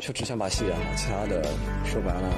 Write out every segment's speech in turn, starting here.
就只想把戏演好，其他的说白了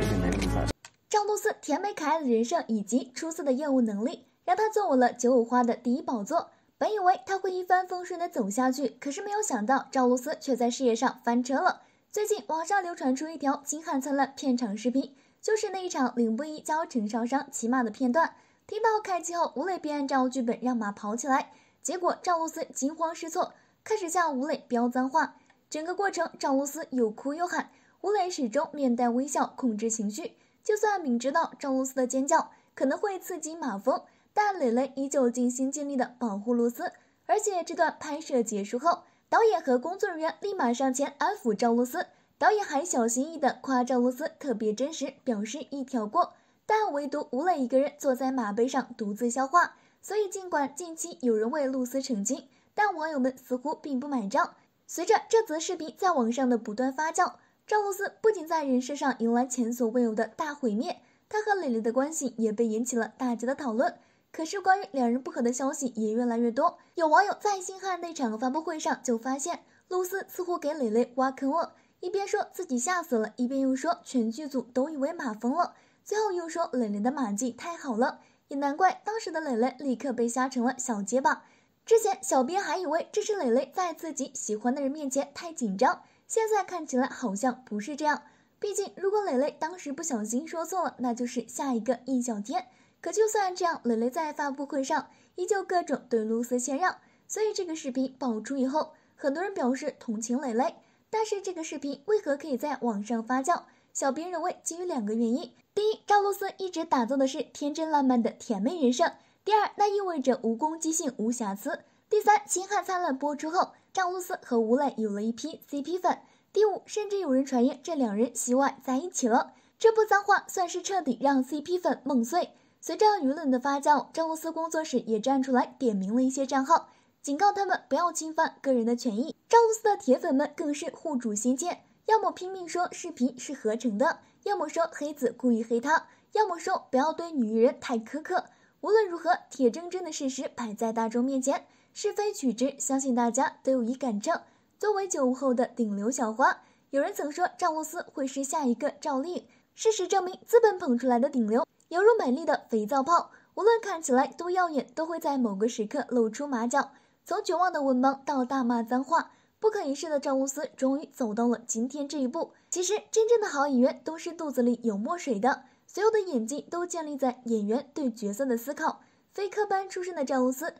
也就没那么在赵露思甜美可爱的人设以及出色的业务能力，让她坐稳了九五花的第一宝座。本以为她会一帆风顺的走下去，可是没有想到赵露思却在事业上翻车了。最近网上流传出一条《金汉灿烂》片场视频，就是那一场林不一教程少商骑马的片段。听到开机后，吴磊便按照剧本让马跑起来，结果赵露思惊慌失措，开始向吴磊飙脏话。整个过程，赵露思又哭又喊，吴磊始终面带微笑，控制情绪。就算明知道赵露思的尖叫可能会刺激马蜂，但磊磊依旧尽心尽力地保护露思。而且这段拍摄结束后，导演和工作人员立马上前安抚赵露思，导演还小心翼翼地夸赵露思特别真实，表示一挑过。但唯独吴磊一个人坐在马背上独自消化。所以，尽管近期有人为露丝澄清，但网友们似乎并不买账。随着这则视频在网上的不断发酵，赵露思不仅在人设上迎来前所未有的大毁灭，她和蕾蕾的关系也被引起了大家的讨论。可是关于两人不和的消息也越来越多，有网友在新汉那场发布会上就发现，露思似乎给蕾蕾挖坑了，一边说自己吓死了，一边又说全剧组都以为马疯了，最后又说蕾蕾的马技太好了，也难怪当时的蕾蕾立刻被吓成了小结巴。之前小编还以为这是蕾蕾在自己喜欢的人面前太紧张，现在看起来好像不是这样。毕竟如果蕾蕾当时不小心说错了，那就是下一个印小天。可就算这样，蕾蕾在发布会上依旧各种对露丝谦让。所以这个视频爆出以后，很多人表示同情蕾蕾。但是这个视频为何可以在网上发酵？小编认为基于两个原因：第一，赵露思一直打造的是天真烂漫的甜美人设。第二，那意味着无攻击性、无瑕疵。第三，《秦汉灿烂》播出后，赵露思和吴磊有了一批 CP 粉。第五，甚至有人传言这两人洗碗在一起了。这部脏话算是彻底让 CP 粉梦碎。随着舆论的发酵，赵露思工作室也站出来点名了一些账号，警告他们不要侵犯个人的权益。赵露思的铁粉们更是护主心切，要么拼命说视频是合成的，要么说黑子故意黑他，要么说不要对女艺人太苛刻。无论如何，铁铮铮的事实摆在大众面前，是非曲直，相信大家都有—一杆秤。作为九五后的顶流小花，有人曾说赵露思会是下一个赵丽颖。事实证明，资本捧出来的顶流，犹如美丽的肥皂泡，无论看起来多耀眼，都会在某个时刻露出马脚。从绝望的文盲到大骂脏话，不可一世的赵露思终于走到了今天这一步。其实，真正的好演员都是肚子里有墨水的。所有的演技都建立在演员对角色的思考。非科班出身的赵露思，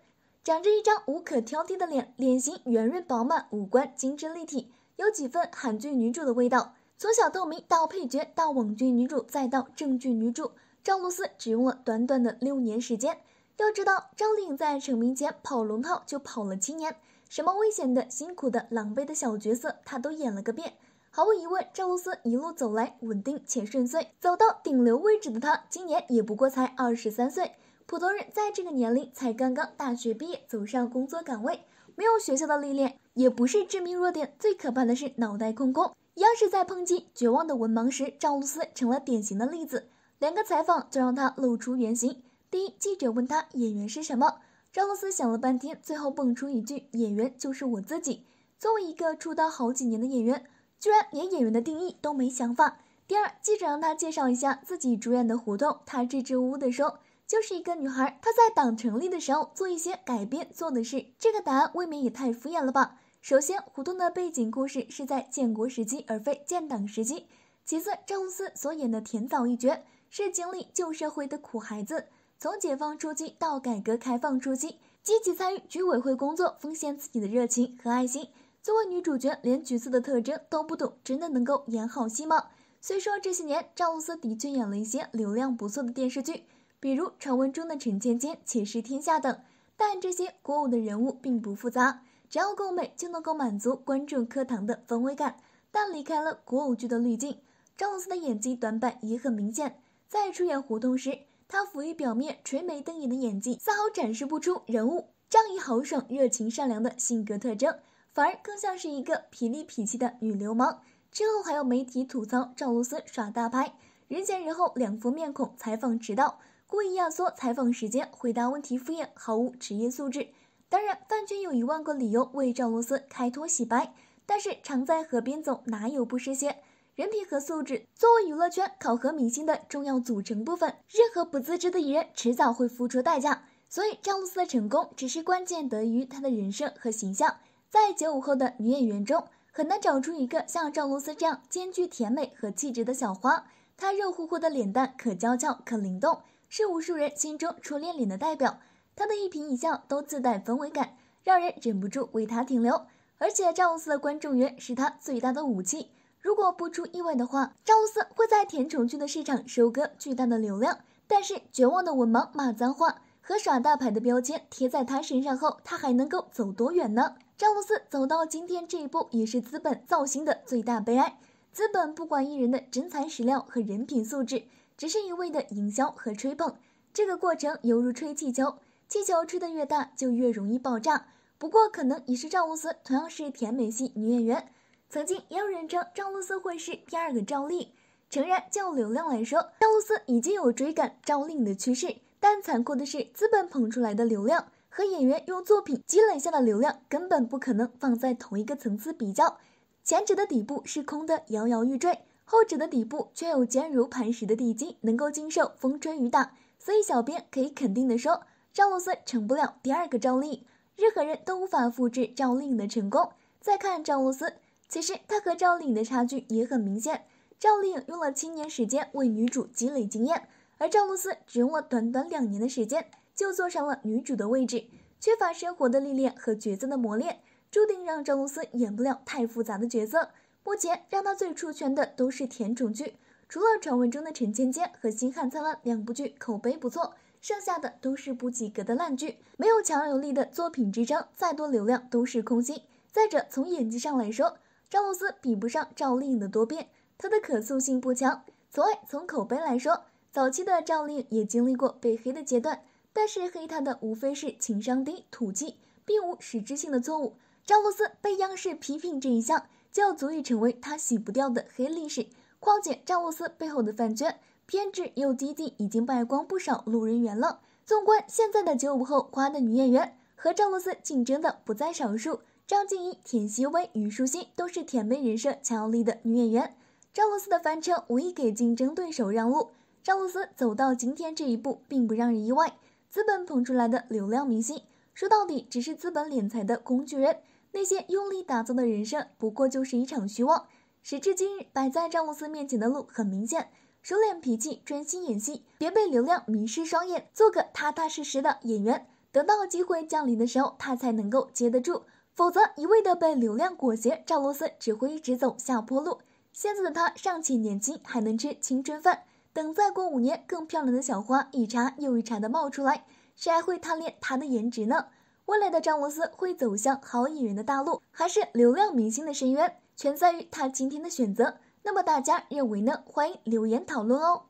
长着一张无可挑剔的脸，脸型圆润饱满，五官精致立体，有几分韩剧女主的味道。从小透明到配角，到网剧女主，再到正剧女主，赵露思只用了短短的六年时间。要知道，赵丽颖在成名前跑龙套就跑了七年，什么危险的、辛苦的、狼狈的小角色，她都演了个遍。毫无疑问，赵露思一路走来稳定且顺遂，走到顶流位置的她，今年也不过才二十三岁。普通人在这个年龄才刚刚大学毕业，走上工作岗位，没有学校的历练也不是致命弱点。最可怕的是脑袋空空。央视在抨击绝望的文盲时，赵露思成了典型的例子。两个采访就让她露出原形。第一，记者问她演员是什么，赵露思想了半天，最后蹦出一句：“演员就是我自己。”作为一个出道好几年的演员。居然连演员的定义都没想法。第二，记者让他介绍一下自己主演的《胡同》，他支支吾吾地说：“就是一个女孩，她在党成立的时候做一些改编做的事。”这个答案未免也太敷衍了吧？首先，《胡同》的背景故事是在建国时期，而非建党时期。其次，赵露思所演的田枣一角是经历旧社会的苦孩子，从解放初期到改革开放初期，积极参与居委会工作，奉献自己的热情和爱心。作为女主角，连角色的特征都不懂，真的能够演好戏吗？虽说这些年赵露思的确演了一些流量不错的电视剧，比如传闻中的陈芊芊、且试天下等，但这些国偶的人物并不复杂，只要够美就能够满足观众课堂的氛围感。但离开了国偶剧的滤镜，赵露思的演技短板也很明显。在出演胡同时，她浮于表面垂眉瞪眼的演技，丝毫展示不出人物仗义豪爽、热情善良的性格特征。反而更像是一个痞里痞气的女流氓。之后还有媒体吐槽赵露思耍大牌，人前人后两副面孔，采访迟到，故意压缩采访时间，回答问题敷衍，毫无职业素质。当然，饭圈有一万个理由为赵露思开脱洗白，但是常在河边走，哪有不湿鞋？人品和素质作为娱乐圈考核明星的重要组成部分，任何不自知的艺人迟早会付出代价。所以赵露思的成功只是关键得于她的人设和形象。在九五后的女演员中，很难找出一个像赵露思这样兼具甜美和气质的小花。她肉乎乎的脸蛋可娇俏可灵动，是无数人心中初恋脸的代表。她的一颦一笑都自带氛围感，让人忍不住为她停留。而且赵露思的观众缘是她最大的武器。如果不出意外的话，赵露思会在甜宠剧的市场收割巨大的流量。但是绝望的文盲骂脏话和耍大牌的标签贴在她身上后，她还能够走多远呢？赵露思走到今天这一步，也是资本造星的最大悲哀。资本不管艺人的真材实料和人品素质，只是一味的营销和吹捧。这个过程犹如吹气球，气球吹得越大，就越容易爆炸。不过，可能也是赵露思同样是甜美系女演员，曾经也有人称赵露思会是第二个赵丽。诚然，就流量来说，赵露思已经有追赶赵丽颖的趋势，但残酷的是，资本捧出来的流量。和演员用作品积累下的流量根本不可能放在同一个层次比较，前者的底部是空的，摇摇欲坠；后者的底部却有坚如磐石的地基，能够经受风吹雨打。所以，小编可以肯定的说，赵露思成不了第二个赵丽颖，任何人都无法复制赵丽颖的成功。再看赵露思，其实她和赵丽颖的差距也很明显。赵丽颖用了七年时间为女主积累经验，而赵露思只用了短短两年的时间。就坐上了女主的位置，缺乏生活的历练和角色的磨练，注定让赵露思演不了太复杂的角色。目前让她最出圈的都是甜宠剧，除了传闻中的《陈芊芊》和《星汉灿烂》两部剧口碑不错，剩下的都是不及格的烂剧，没有强有力的作品支撑，再多流量都是空心。再者，从演技上来说，赵露思比不上赵丽颖的多变，她的可塑性不强。此外，从口碑来说，早期的赵丽颖也经历过被黑的阶段。但是黑他的无非是情商低、土气，并无实质性的错误。赵露思被央视批评这一项，就足以成为她洗不掉的黑历史。况且赵露思背后的饭圈偏执又激进，已经败光不少路人缘了。纵观现在的九五后花的女演员，和赵露思竞争的不在少数。张静怡、田曦薇、虞书欣都是甜美人设强有力的女演员。赵露思的翻车，无疑给竞争对手让路。赵露思走到今天这一步，并不让人意外。资本捧出来的流量明星，说到底只是资本敛财的工具人。那些用力打造的人生，不过就是一场虚妄。时至今日，摆在赵露思面前的路很明显：收敛脾气，专心演戏，别被流量迷失双眼，做个踏踏实实的演员。等到机会降临的时候，他才能够接得住。否则一味的被流量裹挟，赵露思只会一直走下坡路。现在的他尚且年轻，还能吃青春饭。等再过五年，更漂亮的小花一茬又一茬的冒出来，谁还会贪恋她的颜值呢？未来的张姆斯会走向好演员的大陆，还是流量明星的深渊，全在于他今天的选择。那么大家认为呢？欢迎留言讨论哦。